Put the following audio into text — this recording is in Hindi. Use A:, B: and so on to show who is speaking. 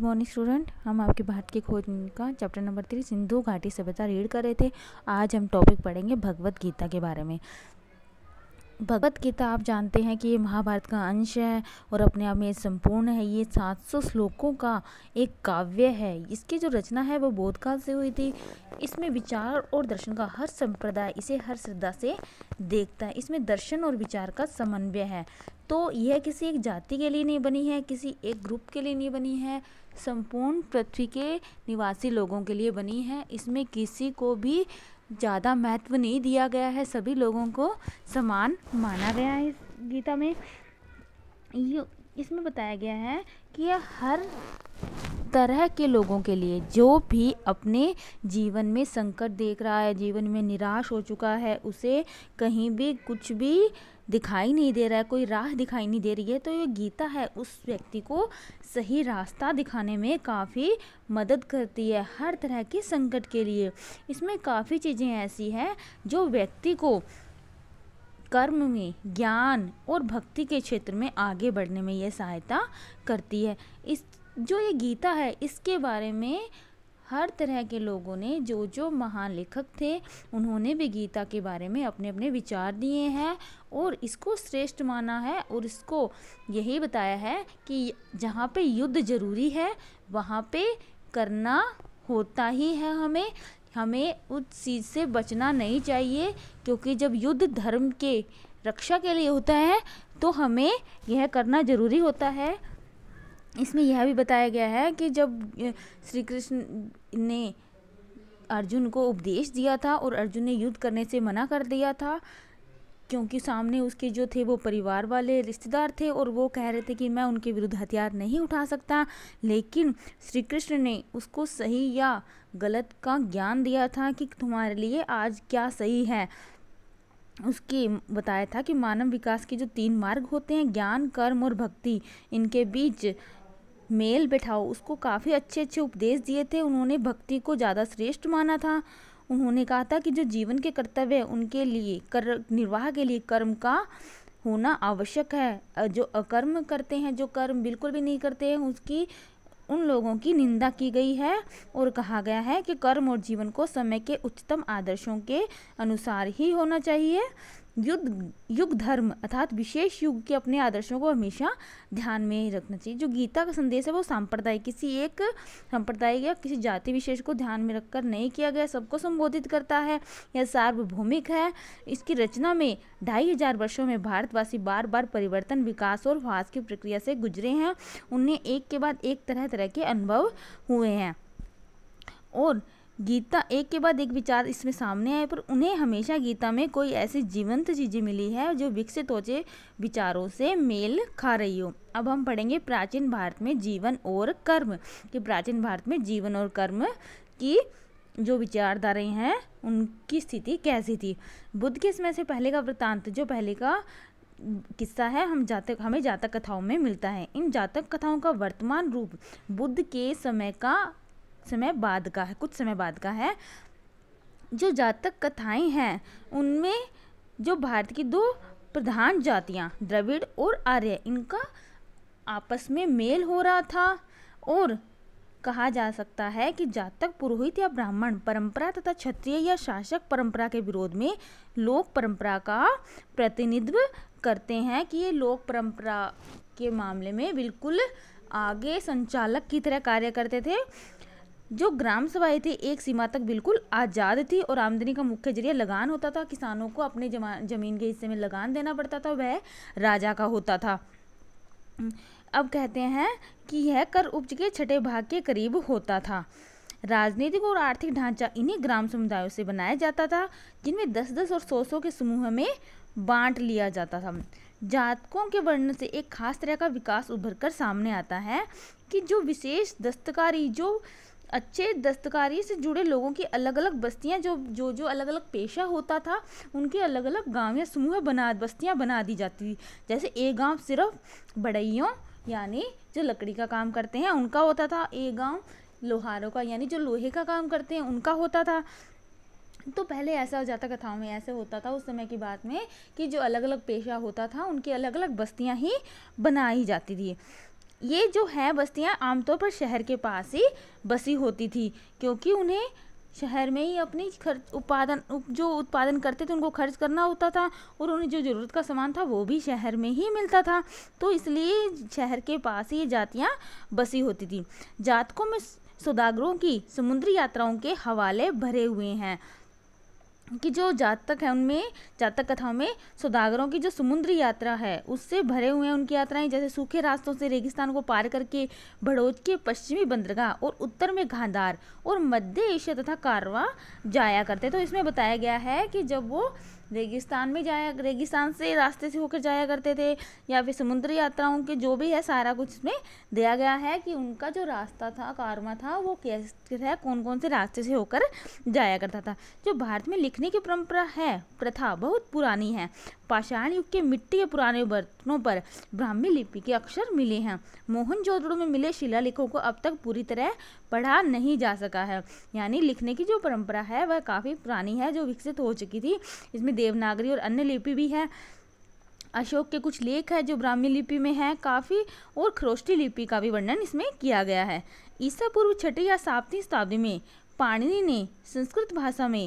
A: गुड मॉर्निंग स्टूडेंट हम आपके भारत की खोज का चैप्टर नंबर थ्री सिंधु घाटी सभ्यता रीड कर रहे थे आज हम टॉपिक पढ़ेंगे भगवत गीता के बारे में भगवत गीता आप जानते हैं कि ये महाभारत का अंश है और अपने आप में संपूर्ण है ये 700 श्लोकों का एक काव्य है इसकी जो रचना है वो बोध काल से हुई थी इसमें विचार और दर्शन का हर संप्रदाय इसे हर श्रद्धा से देखता है इसमें दर्शन और विचार का समन्वय है तो यह किसी एक जाति के लिए नहीं बनी है किसी एक ग्रुप के लिए नहीं बनी है संपूर्ण पृथ्वी के निवासी लोगों के लिए बनी है इसमें किसी को भी ज़्यादा महत्व नहीं दिया गया है सभी लोगों को समान माना गया है इस गीता में इसमें बताया गया है कि यह हर तरह के लोगों के लिए जो भी अपने जीवन में संकट देख रहा है जीवन में निराश हो चुका है उसे कहीं भी कुछ भी दिखाई नहीं दे रहा है कोई राह दिखाई नहीं दे रही है तो ये गीता है उस व्यक्ति को सही रास्ता दिखाने में काफ़ी मदद करती है हर तरह के संकट के लिए इसमें काफ़ी चीज़ें ऐसी हैं जो व्यक्ति को कर्म में ज्ञान और भक्ति के क्षेत्र में आगे बढ़ने में यह सहायता करती है इस जो ये गीता है इसके बारे में हर तरह के लोगों ने जो जो महान लेखक थे उन्होंने भी गीता के बारे में अपने अपने विचार दिए हैं और इसको श्रेष्ठ माना है और इसको यही बताया है कि जहाँ पे युद्ध ज़रूरी है वहाँ पे करना होता ही है हमें हमें उस चीज़ से बचना नहीं चाहिए क्योंकि जब युद्ध धर्म के रक्षा के लिए होता है तो हमें यह करना ज़रूरी होता है इसमें यह भी बताया गया है कि जब श्री कृष्ण ने अर्जुन को उपदेश दिया था और अर्जुन ने युद्ध करने से मना कर दिया था क्योंकि सामने उसके जो थे वो परिवार वाले रिश्तेदार थे और वो कह रहे थे कि मैं उनके विरुद्ध हथियार नहीं उठा सकता लेकिन श्री कृष्ण ने उसको सही या गलत का ज्ञान दिया था कि तुम्हारे लिए आज क्या सही है उसके बताया था कि मानव विकास के जो तीन मार्ग होते हैं ज्ञान कर्म और भक्ति इनके बीच मेल बैठाओ उसको काफ़ी अच्छे अच्छे उपदेश दिए थे उन्होंने भक्ति को ज़्यादा श्रेष्ठ माना था उन्होंने कहा था कि जो जीवन के कर्तव्य है उनके लिए कर निर्वाह के लिए कर्म का होना आवश्यक है जो अकर्म करते हैं जो कर्म बिल्कुल भी नहीं करते हैं उसकी उन लोगों की निंदा की गई है और कहा गया है कि कर्म और जीवन को समय के उच्चतम आदर्शों के अनुसार ही होना चाहिए युद्ध युग धर्म अर्थात विशेष युग के अपने आदर्शों को हमेशा ध्यान में रखना चाहिए जो गीता का संदेश है वो सांप्रदायिक किसी एक सांप्रदाय या किसी जाति विशेष को ध्यान में रखकर नहीं किया गया सबको संबोधित करता है यह सार्वभौमिक है इसकी रचना में ढाई हजार वर्षों में भारतवासी बार बार परिवर्तन विकास और ह्रास की प्रक्रिया से गुजरे हैं उन्हें एक के बाद एक तरह तरह के अनुभव हुए हैं और गीता एक के बाद एक विचार इसमें सामने आए पर उन्हें हमेशा गीता में कोई ऐसी जीवंत चीज़ें मिली है जो विकसित होचे विचारों से मेल खा रही हो अब हम पढ़ेंगे प्राचीन भारत में जीवन और कर्म कि प्राचीन भारत में जीवन और कर्म की जो विचारधाराएं हैं उनकी स्थिति कैसी थी बुद्ध के समय से पहले का वृत्तांत जो पहले का किस्सा है हम जातक हमें जातक कथाओं में मिलता है इन जातक कथाओं का वर्तमान रूप बुद्ध के समय का समय बाद का है कुछ समय बाद का है जो जातक कथाएं हैं उनमें जो भारत की दो प्रधान जातियां द्रविड़ और आर्य इनका आपस में मेल हो रहा था और कहा जा सकता है कि जातक पुरोहित या ब्राह्मण परंपरा तथा क्षत्रिय या शासक परंपरा के विरोध में लोक परंपरा का प्रतिनिधित्व करते हैं कि ये लोक परंपरा के मामले में बिल्कुल आगे संचालक की तरह कार्य करते थे जो ग्राम सभाएं थी एक सीमा तक बिल्कुल आज़ाद थी और आमदनी का मुख्य जरिया लगान होता था किसानों को अपने जमीन के हिस्से में लगान देना पड़ता था वह राजा का होता था अब कहते हैं कि यह कर उपज के छठे भाग के करीब होता था राजनीतिक और आर्थिक ढांचा इन्हीं ग्राम समुदायों से बनाया जाता था जिनमें दस दस और सौ सौ के समूह में बांट लिया जाता था जातकों के वर्णन से एक खास तरह का विकास उभर कर सामने आता है कि जो विशेष दस्तकारी जो अच्छे दस्तकारी से जुड़े लोगों की अलग अलग बस्तियाँ जो जो जो अलग अलग पेशा होता था उनके अलग अलग गाँव या समूह बना बस्तियाँ बना दी जाती थी जैसे एक गाँव सिर्फ बड़ैयों यानी जो लकड़ी का काम करते हैं उनका होता था एक गाँव लोहारों का यानी जो लोहे का काम करते हैं उनका होता था तो पहले ऐसा हो जाता कथाओं में ऐसे होता था उस समय की बात में कि जो अलग अलग पेशा होता था उनकी अलग अलग बस्तियाँ ही बनाई जाती थी ये जो है बस्तियाँ आमतौर पर शहर के पास ही बसी होती थी क्योंकि उन्हें शहर में ही अपनी खर्च उत्पादन जो उत्पादन करते थे उनको खर्च करना होता था और उन्हें जो ज़रूरत का सामान था वो भी शहर में ही मिलता था तो इसलिए शहर के पास ही ये जातियाँ बसी होती थी जातकों में सुदागरों की समुद्री यात्राओं के हवाले भरे हुए हैं कि जो जातक है उनमें जातक कथाओं में सौदागरों की जो समुद्री यात्रा है उससे भरे हुए हैं उनकी यात्राएं जैसे सूखे रास्तों से रेगिस्तान को पार करके भड़ोच के पश्चिमी बंदरगाह और उत्तर में घांधार और मध्य एशिया तथा कारवा जाया करते तो इसमें बताया गया है कि जब वो रेगिस्तान में जाया रेगिस्तान से रास्ते से होकर जाया करते थे या फिर समुद्र यात्राओं के जो भी है सारा कुछ इसमें दिया गया है कि उनका जो रास्ता था कारवा था वो कैसे है कौन कौन से रास्ते से होकर जाया करता था जो भारत में लिखने की परंपरा है प्रथा बहुत पुरानी है पाषाण युग के मिट्टी के पुराने बर्तनों पर ब्राह्मी लिपि के अक्षर मिले हैं मोहन में मिले शिलालेखों को अब तक पूरी तरह पढ़ा नहीं जा सका है यानी लिखने की जो परंपरा है वह काफ़ी पुरानी है जो विकसित हो चुकी थी इसमें देवनागरी और अन्य लिपि भी है अशोक के कुछ लेख है जो ब्राह्मी लिपि में है काफ़ी और खरोष्टी लिपि का भी वर्णन इसमें किया गया है ईसा पूर्व छठी या सातवीं शताब्दी में पाणिनि ने संस्कृत भाषा में